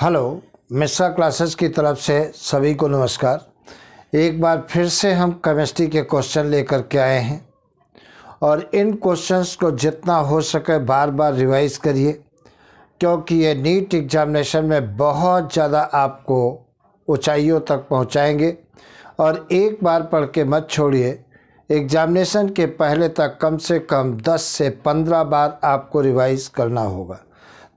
hello Mishra classes की तरफ से सभी को नमस्कार एक बार फिर से हम केमिस्ट्री के क्वेश्चन लेकर के आए हैं और इन क्वेश्चंस को जितना हो सके बार बार रिवाइज करिए क्योंकि ये नीट एग्जामिनेशन में बहुत ज़्यादा आपको ऊंचाइयों तक पहुंचाएंगे और एक बार पढ़ के मत छोड़िए एग्जामिनेशन के पहले तक कम से कम 10 से 15 बार आपको रिवाइज करना होगा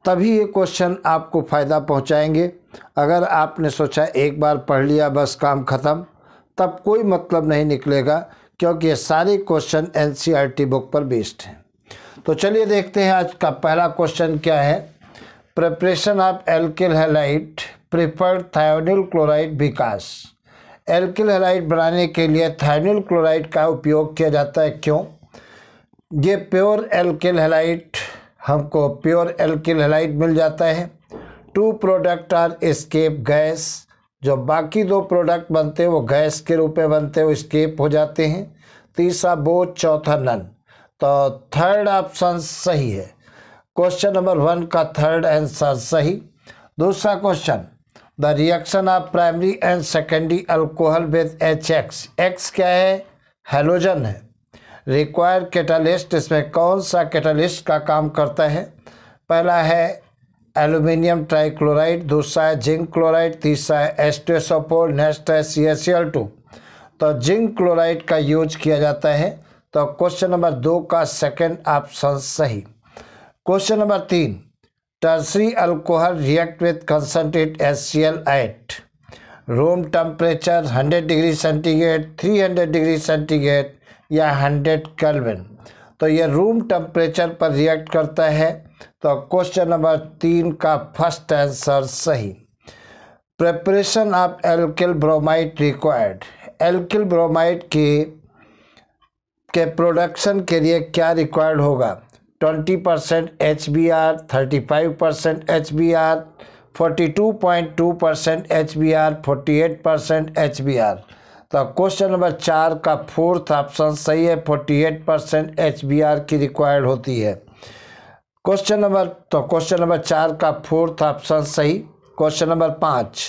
तभी ये क्वेश्चन आपको फ़ायदा पहुंचाएंगे अगर आपने सोचा एक बार पढ़ लिया बस काम ख़त्म तब कोई मतलब नहीं निकलेगा क्योंकि ये सारे क्वेश्चन एन बुक पर बेस्ड हैं तो चलिए देखते हैं आज का पहला क्वेश्चन क्या है preparation of alkyl halide preferred thionyl chloride Vikas alkyl halide बनाने के लिए थायोनिल क्लोराइड का उपयोग किया जाता है क्यों ये प्योर एल्किल हेलाइट हमको प्योर एल्किलाइट मिल जाता है two product are escape gas जो बाकी दो प्रोडक्ट बनते हैं वो गैस के रूप में बनते हैं वो स्केप हो जाते हैं तीसरा बोझ चौथा नन तो थर्ड ऑप्शन सही है क्वेश्चन नंबर वन का थर्ड आंसर सही दूसरा question the reaction of primary and secondary alcohol with H X X क्या है हेलोजन है रिक्वायर्ड कैटलिस्ट इसमें कौन सा कैटलिस्ट का काम करता है पहला है एल्यूमिनियम ट्राइक्लोराइड दूसरा है जिंक क्लोराइड तीसरा है एस्टेसोपोल नेक्स्ट है सी एस एल टू तो जिंक क्लोराइड का यूज किया जाता है तो क्वेश्चन नंबर दो का सेकंड ऑप्शन सही क्वेश्चन नंबर तीन tertiary alcohol react with concentrate S C L at room temperature hundred degree centigrade three hundred degree centigrade या हंड्रेड कैलविन तो ये रूम टेम्परेचर पर रिएक्ट करता है तो क्वेश्चन नंबर तीन का फर्स्ट आंसर सही preparation of alkyl bromide required alkyl bromide के के प्रोडक्शन के लिए क्या रिक्वायर्ड होगा twenty percent H B R thirty five percent H B R forty two point two percent H B R forty eight percent H B R तो question number चार का fourth option सही है forty eight percent H की required होती है question number तो question number चार का फोर्थ ऑप्शन सही क्वेश्चन नंबर पाँच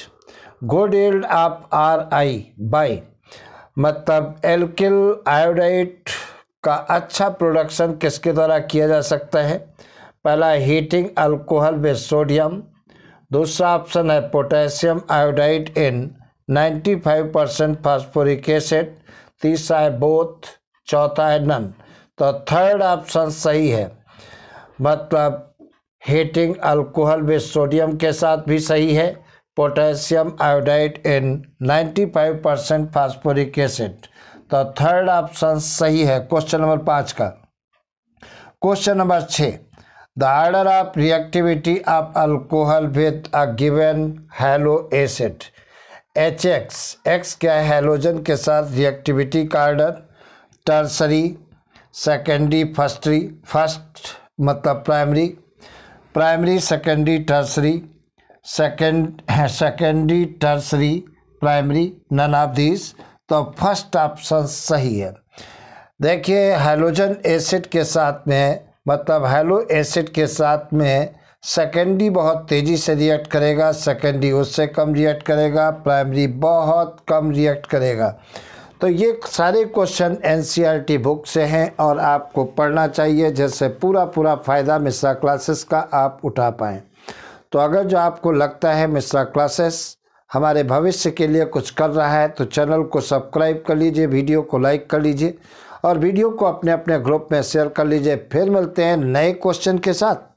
good yield of R I by मतलब एल्किल आयोडाइट का अच्छा प्रोडक्शन किसके द्वारा किया जा सकता है पहला हीटिंग अल्कोहल विद सोडियम दूसरा ऑप्शन है potassium iodide in five percent phosphoric acid तीसरा है बोथ चौथा है नन तो थर्ड ऑप्शन सही है मतलब हीटिंग अल्कोहल वे सोडियम के साथ भी सही है potassium iodide in five percent phosphoric acid तो थर्ड ऑप्शन सही है क्वेश्चन नंबर पाँच का क्वेश्चन नंबर छः the order of reactivity of alcohol with a given halo acid H X X क्या है हेलोजन के साथ रिएक्टिविटी का आर्डर टर्सरी सेकेंडरी फर्स्टरी फर्स्ट मतलब primary primary secondary tertiary second secondary tertiary primary none of this तो first option सही है देखिए हेलोजन एसिड के साथ में मतलब हेलो एसिड के साथ में सेकेंडरी बहुत तेज़ी से रिएक्ट करेगा सेकेंडरी उससे कम रिएक्ट करेगा प्राइमरी बहुत कम रिएक्ट करेगा तो ये सारे क्वेश्चन एन बुक से हैं और आपको पढ़ना चाहिए जैसे पूरा पूरा फ़ायदा मिश्रा क्लासेस का आप उठा पाएँ तो अगर जो आपको लगता है मिश्रा क्लासेस हमारे भविष्य के लिए कुछ कर रहा है तो चैनल को सब्सक्राइब कर लीजिए वीडियो को लाइक कर लीजिए और वीडियो को अपने अपने ग्रुप में शेयर कर लीजिए फिर मिलते हैं नए क्वेश्चन के साथ